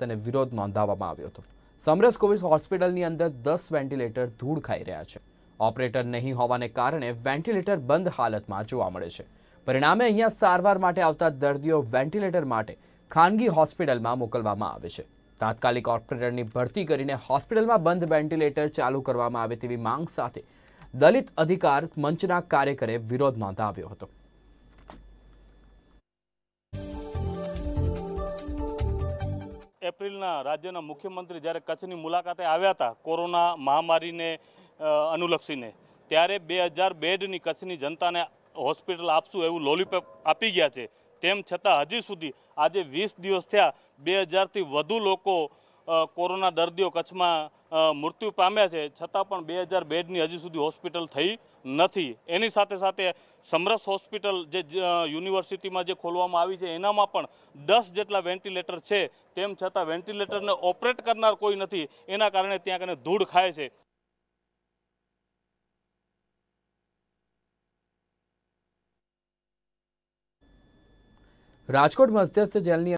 તેને વિરોધ નોંધાવવામાં આવ્યો હતો સમરસ કોવિડ હોસ્પિટલની અંદર દસ વેન્ટિલેટર ધૂળ ખાઈ રહ્યા છે ઓપરેટર નહીં હોવાને કારણે વેન્ટિલેટર બંધ હાલતમાં જોવા મળે છે પરિણામે અહીંયા સારવાર માટે આવતા દર્દીઓ વેન્ટિલેટર માટે ખાનગી હોસ્પિટલમાં મોકલવામાં આવે છે તાત્કાલિક ઓપરેટરની ભરતી કરીને હોસ્પિટલમાં બંધ વેન્ટિલેટર ચાલુ કરવામાં આવે તેવી માંગ સાથે દલિત અધિકાર મંચના કાર્યકરે વિરોધ નોંધાવ્યો હતો એપ્રિલના રાજ્યના મુખ્યમંત્રી જ્યારે કચ્છની મુલાકાતે આવ્યા હતા કોરોના મહામારીને અનુલક્ષીને ત્યારે બે હજાર બેડની કચ્છની જનતાને હોસ્પિટલ આપશું એવું લોલીપેપ આપી ગયા છે તેમ છતાં હજી સુધી આજે વીસ દિવસ થયા બે હજારથી વધુ લોકો કોરોના દર્દીઓ કચ્છમાં મૃત્યુ પામ્યા છે છતાં પણ બે હજાર બેડની હજી સુધી હોસ્પિટલ થઈ નથી એની સાથે સાથે સમરસ હોસ્પિટલ જે યુનિવર્સિટીમાં જે ખોલવામાં આવી છે એનામાં પણ દસ જેટલા વેન્ટિલેટર છે તેમ છતાં વેન્ટિલેટરને ઓપરેટ કરનાર કોઈ નથી એના કારણે ત્યાં કને ધૂળ ખાય છે રાજકોટ મધ્યસ્થ જેલની